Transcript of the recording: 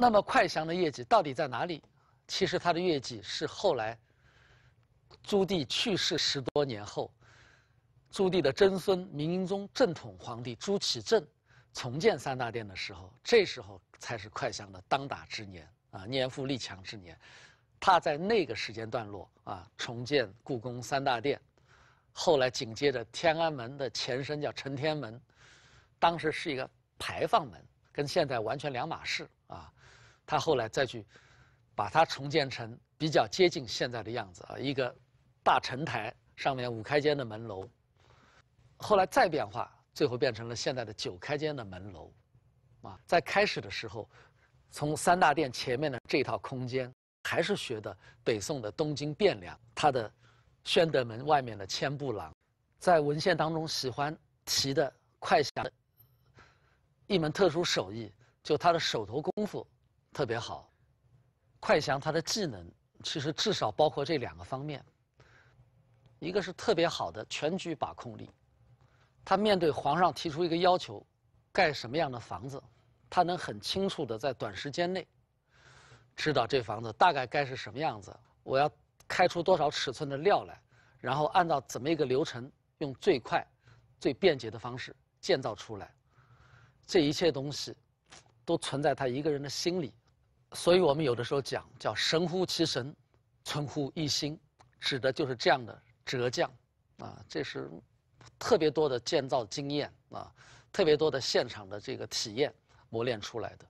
那么，快翔的业绩到底在哪里？其实他的业绩是后来朱棣去世十多年后，朱棣的曾孙明英宗正统皇帝朱祁镇重建三大殿的时候，这时候才是快翔的当打之年啊，年富力强之年。他在那个时间段落啊，重建故宫三大殿，后来紧接着天安门的前身叫承天门，当时是一个牌坊门。跟现在完全两码事啊！他后来再去把它重建成比较接近现在的样子啊，一个大城台上面五开间的门楼，后来再变化，最后变成了现在的九开间的门楼啊。在开始的时候，从三大殿前面的这套空间，还是学的北宋的东京汴梁，它的宣德门外面的千步廊，在文献当中喜欢提的快祥。一门特殊手艺，就他的手头功夫特别好。快祥他的技能其实至少包括这两个方面：一个是特别好的全局把控力，他面对皇上提出一个要求，盖什么样的房子，他能很清楚的在短时间内知道这房子大概该是什么样子，我要开出多少尺寸的料来，然后按照怎么一个流程，用最快、最便捷的方式建造出来。这一切东西，都存在他一个人的心里，所以我们有的时候讲叫神乎其神，存乎一心，指的就是这样的折将，啊，这是特别多的建造经验啊，特别多的现场的这个体验磨练出来的。